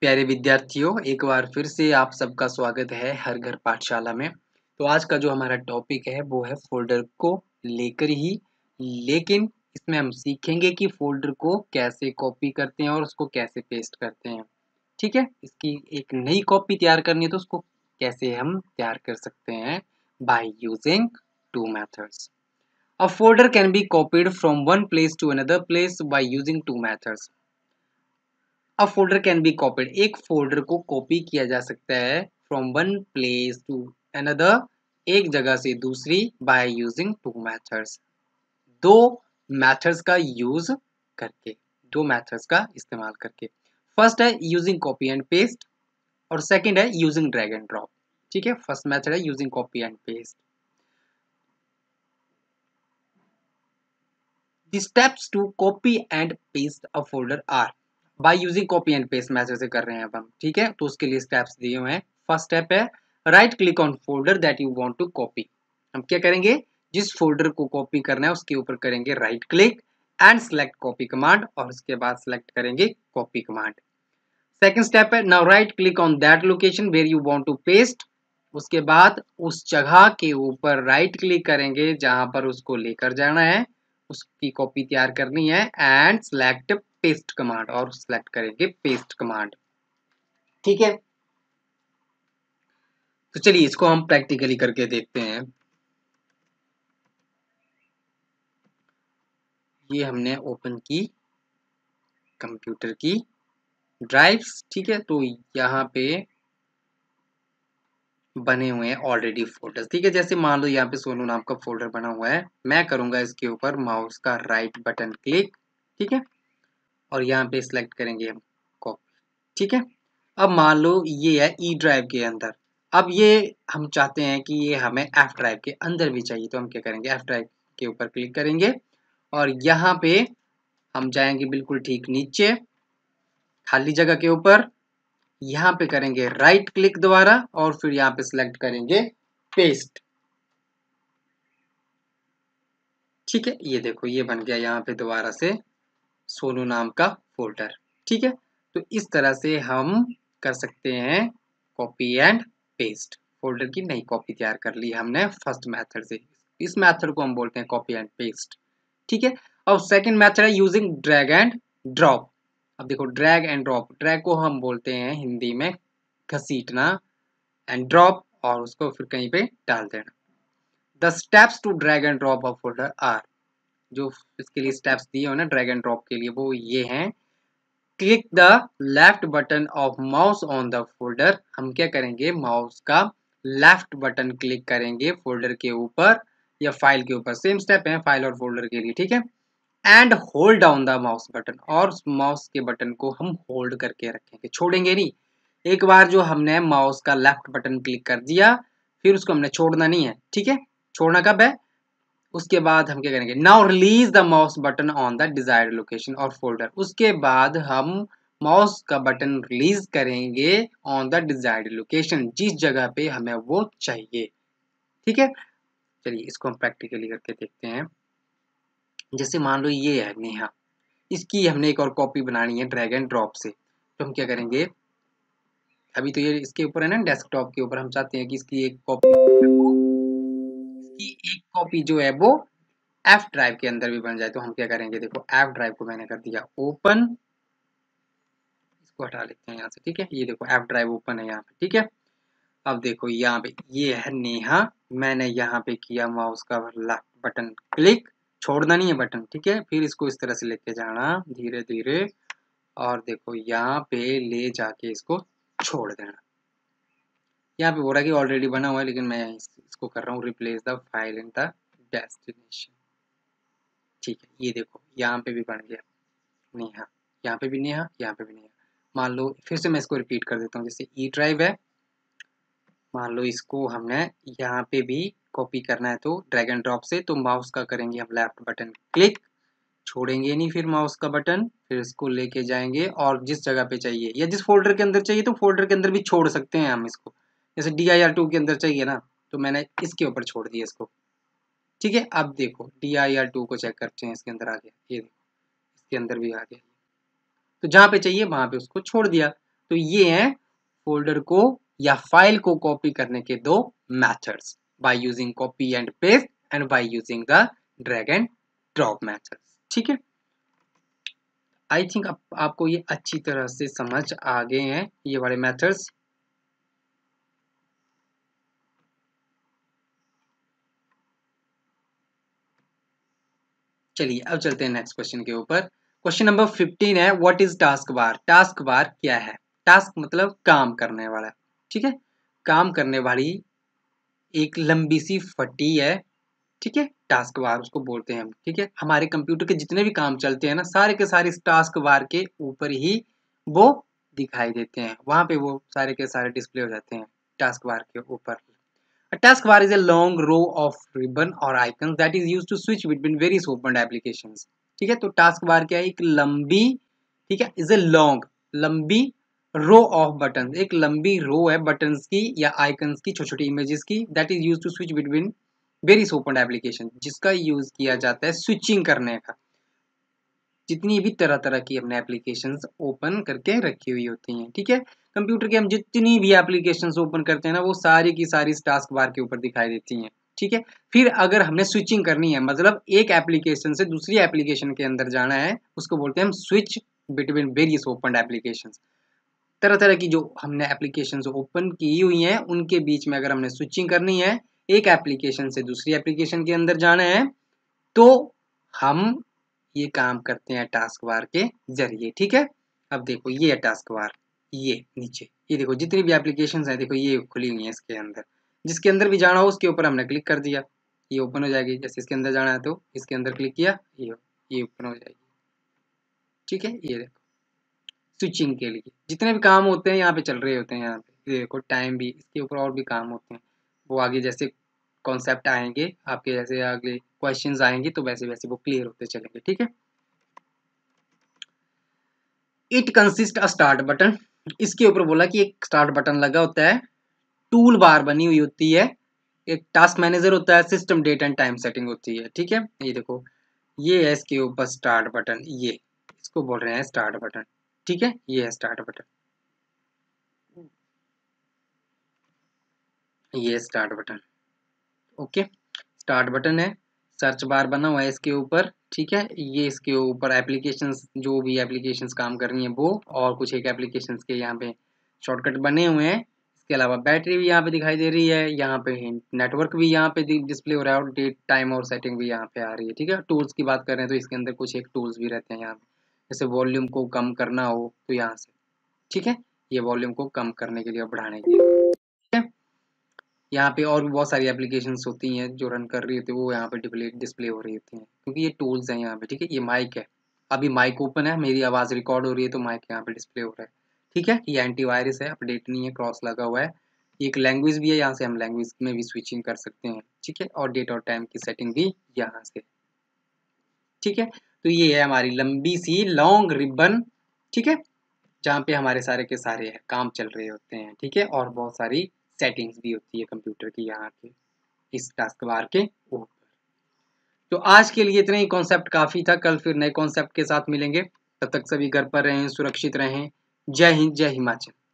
प्यारे विद्यार्थियों एक बार फिर से आप सबका स्वागत है हर घर पाठशाला में तो आज का जो हमारा टॉपिक है वो है फोल्डर को लेकर ही लेकिन इसमें हम सीखेंगे कि फोल्डर को कैसे कॉपी करते हैं और उसको कैसे पेस्ट करते हैं ठीक है इसकी एक नई कॉपी तैयार करनी है तो उसको कैसे हम तैयार कर सकते हैं by using two methods a folder can be copied from one place to another place by using two methods a folder can be copied एक फोल्डर को कॉपी किया जा सकता है from one place to another एक जगह से दूसरी बाय यूजिंग टू मैथड्स दो मैथड्स का यूज करके दो मैथड्स का इस्तेमाल करके फर्स्ट है यूजिंग कॉपी एंड पेस्ट और सेकेंड है यूजिंग ड्रैग एंड ड्रॉप ठीक है फर्स्ट मैथड है using copy and paste the steps to copy and paste a folder are by using copy and paste message कर रहे हैं अब हम ठीक है तो उसके लिए स्टेप्स दिए हुए हैं फर्स्ट स्टेप है right click on folder that you want to copy हम क्या करेंगे जिस फोल्डर को कॉपी करना है उसके ऊपर करेंगे right click and select copy command और उसके बाद सेलेक्ट करेंगे कॉपी कमांड सेकेंड स्टेप है now right click on that location where you want to paste उसके बाद उस जगह के ऊपर राइट क्लिक करेंगे जहां पर उसको लेकर जाना है उसकी कॉपी तैयार करनी है एंड सेलेक्ट पेस्ट कमांड और सिलेक्ट करेंगे पेस्ट कमांड ठीक है तो चलिए इसको हम प्रैक्टिकली करके देखते हैं ये हमने ओपन की कंप्यूटर की ड्राइव्स ठीक है तो यहाँ पे बने हुए हैं ऑलरेडी फोल्डर ठीक है जैसे मान लो यहाँ पे सोनू नाम का फोल्डर बना हुआ है मैं करूंगा इसके ऊपर माउस का राइट बटन क्लिक ठीक है और यहाँ पे सिलेक्ट करेंगे हम कॉपी ठीक है अब मान लो ये है ई e ड्राइव के अंदर अब ये हम चाहते हैं कि ये हमें एफ ड्राइव के अंदर भी चाहिए तो हम क्या करेंगे एफ ड्राइव के ऊपर क्लिक करेंगे और यहाँ पे हम जाएंगे बिल्कुल ठीक नीचे खाली जगह के ऊपर यहाँ पे करेंगे राइट क्लिक द्वारा और फिर यहाँ पे सिलेक्ट करेंगे पेस्ट ठीक है ये देखो ये बन गया यहाँ पे दोबारा से सोनू नाम का फोल्डर ठीक है तो इस तरह से हम कर सकते हैं कॉपी एंड पेस्ट फोल्डर की नई कॉपी तैयार कर ली हमने फर्स्ट मेथड से इस मेथड को हम बोलते हैं कॉपी एंड पेस्ट ठीक है और सेकंड मेथड है यूजिंग ड्रैग एंड ड्रॉप अब देखो ड्रैग एंड ड्रॉप ड्रैग को हम बोलते हैं हिंदी में घसीटना एंड ड्रॉप और उसको फिर कहीं पे डाल देना the steps to drag and drop of folder are जो इसके लिए स्टेप्स दिए हैं ना ड्रैग एंड ड्रॉप के लिए वो ये हैं click the left button of mouse on the folder हम क्या करेंगे माउस का लेफ्ट बटन क्लिक करेंगे फोल्डर के ऊपर या फाइल के ऊपर सेम स्टेप है फाइल और फोल्डर के लिए ठीक है and hold down the mouse button और माउस के बटन को हम होल्ड करके रखेंगे छोड़ेंगे नहीं एक बार जो हमने माउस का लेफ्ट बटन क्लिक कर दिया फिर उसको हमने छोड़ना नहीं है ठीक है छोड़ना कब है उसके बाद हम क्या करेंगे now release the mouse button on the desired location और फोल्डर उसके बाद हम माउस का बटन रिलीज करेंगे ऑन द डिजायर्ड लोकेशन जिस जगह पे हमें वो चाहिए ठीक है चलिए इसको हम प्रैक्टिकली करके देखते हैं जैसे मान लो ये है नेहा इसकी हमने एक और कॉपी बनानी है ड्रैग एंड ड्रॉप से तो हम क्या करेंगे अभी तो ये इसके ऊपर है ना डेस्कटॉप के ऊपर हम चाहते हैं कि इसकी एक कॉपी की एक कॉपी जो है वो एफ ड्राइव के अंदर भी बन जाए तो हम क्या करेंगे देखो एफ ड्राइव को मैंने कर दिया ओपन इसको हटा लेते हैं यहाँ से ठीक है ये देखो एफ ड्राइव ओपन है यहाँ पे ठीक है अब देखो यहाँ पे ये है नेहा मैंने यहाँ पे किया माउस का लेफ्ट बटन क्लिक छोड़ना नहीं है बटन ठीक है फिर इसको इस तरह से लेके जाना धीरे धीरे और देखो यहाँ पे ले जाके इसको छोड़ देना यहाँ पे बोला कि ऑलरेडी बना हुआ है लेकिन मैं इसको कर रहा हूँ replace the file in the destination ठीक है ये देखो यहाँ पे भी बन गया नेहा यहाँ पे भी नेहा यहाँ पे भी नेहा मान लो फिर से मैं इसको रिपीट कर देता हूँ जैसे ई ड्राइव है मान लो इसको हमने यहाँ पे भी कॉपी करना है तो ड्रैग एंड ड्रॉप से तो माउस का करेंगे हम लेफ्ट बटन क्लिक छोड़ेंगे नहीं फिर माउस का बटन फिर इसको लेके जाएंगे और जिस जगह पे चाहिए या जिस फोल्डर के अंदर चाहिए तो फोल्डर के अंदर भी छोड़ सकते हैं हम इसको जैसे डी आई आर टू के अंदर चाहिए ना तो मैंने इसके ऊपर छोड़ दिया इसको ठीक है अब देखो डी आई आर टू को चेक करते हैं इसके अंदर आ गया ये देखो इसके अंदर भी आ गया तो जहां पे चाहिए वहां पे उसको छोड़ दिया तो ये है फोल्डर को या फाइल को कॉपी करने के दो methods by using copy and paste and by using the drag and drop method ठीक है आई थिंक आप, आपको ये अच्छी तरह से समझ आ गए हैं ये वाले मैथड्स चलिए अब चलते हैं नेक्स्ट क्वेश्चन के ऊपर क्वेश्चन नंबर फिफ्टीन है what is task bar task bar क्या है टास्क मतलब काम करने वाला ठीक है काम करने वाली एक लंबी सी फटी है ठीक है टास्क बार उसको बोलते हैं हम ठीक है हमारे कंप्यूटर के जितने भी काम चलते हैं ना सारे के सारे इस टास्क बार के ऊपर ही वो दिखाई देते हैं वहां पे वो सारे के सारे डिस्प्ले हो जाते हैं टास्क बार के ऊपर A task bar is a long row of ribbon or icons that is used to switch between various open applications. ठीक है तो टास्क बार क्या है एक लंबी ठीक है इज ए लॉन्ग लंबी रो ऑफ बटन एक लंबी रो है बटन की या आइकन्स की छोटी छोटी इमेजेस की that is use to switch between various open application जिसका यूज किया जाता है स्विचिंग करने का जितनी भी तरह तरह की अपने एप्लीकेशन ओपन करके रखी हुई होती हैं ठीक है कंप्यूटर के हम जितनी भी एप्लीकेशन ओपन करते हैं ना वो सारी की सारी टास्क बार के ऊपर दिखाई देती हैं ठीक है फिर अगर हमने स्विचिंग करनी है मतलब एक एप्लीकेशन से दूसरी एप्लीकेशन के अंदर जाना है उसको बोलते हैं हम switch between various open application तरह तरह की जो हमने एप्लीकेशन ओपन की हुई हैं उनके बीच में अगर हमने स्विचिंग करनी है एक एप्लीकेशन से दूसरी एप्लीकेशन के अंदर जाना है तो हम ये काम करते हैं टास्क बार के जरिए ठीक है अब देखो ये है टास्क बार ये नीचे ये देखो जितनी भी एप्लीकेशन है देखो ये खुली हुई है इसके अंदर जिसके अंदर भी जाना हो उसके ऊपर हमने क्लिक कर दिया ये ओपन हो जाएगी जैसे इसके अंदर जाना है तो इसके अंदर क्लिक किया ये ये ओपन हो जाएगी ठीक है ये देखो स्विचिंग के लिए जितने भी काम होते हैं यहाँ पे चल रहे होते हैं यहाँ पे देखो टाइम भी इसके ऊपर और भी काम होते हैं वो आगे जैसे कॉन्सेप्ट आएंगे आपके जैसे अगले क्वेश्चन आएंगे तो वैसे वैसे वो क्लियर होते चलेंगे ठीक है it consist a start button इसके ऊपर बोला कि एक स्टार्ट बटन लगा होता है टूल बार बनी हुई होती है एक टास्क मैनेजर होता है system date and time setting होती है ठीक है ये देखो ये है इसके ऊपर स्टार्ट बटन ये इसको बोल रहे हैं स्टार्ट बटन ठीक है ये है स्टार्ट बटन ये start button okay start button है सर्च बार बना हुआ है इसके ऊपर ठीक है ये इसके ऊपर एप्लीकेशन जो भी एप्लीकेशन काम कर रही है वो और कुछ एक एप्लीकेशन के यहाँ पे शॉर्टकट बने हुए हैं इसके अलावा बैटरी भी यहाँ पे दिखाई दे रही है यहाँ पे नेटवर्क भी यहाँ पे डिस्प्ले हो रहा है और डेट टाइम और सेटिंग भी यहाँ पे आ रही है ठीक है टूल्स की बात कर रहे हैं तो इसके अंदर कुछ एक टूल्स भी रहते हैं यहाँ पे जैसे वॉल्यूम को कम करना हो तो यहाँ से ठीक है ये वॉल्यूम को कम करने के लिए बढ़ाने के लिए यहाँ पे और भी बहुत सारी एप्लीकेशंस होती हैं जो रन कर रही होती है वो यहाँ पे डिप्ले डिस्प्ले हो रही होती हैं क्योंकि ये टूल्स हैं यहाँ पे ठीक है ये माइक है अभी माइक ओपन है मेरी आवाज़ रिकॉर्ड हो रही है तो माइक यहाँ पे डिस्प्ले हो रहा है ठीक है ये एंटीवायरस है अपडेट नहीं है क्रॉस लगा हुआ है एक लैंग्वेज भी है यहाँ से हम लैंग्वेज में भी स्विचिंग कर सकते हैं ठीक है और डेट और टाइम की सेटिंग भी यहाँ से ठीक है तो ये है हमारी लंबी सी लॉन्ग रिबन ठीक है जहाँ पे हमारे सारे के सारे काम चल रहे होते हैं ठीक है और बहुत सारी सेटिंग्स भी होती है कंप्यूटर की यहाँ के इस टास्क बार के ऊपर तो आज के लिए इतना ही कॉन्सेप्ट काफ़ी था कल फिर नए कॉन्सेप्ट के साथ मिलेंगे तब तक सभी घर पर रहें सुरक्षित रहें जय हिंद जय हिमाचल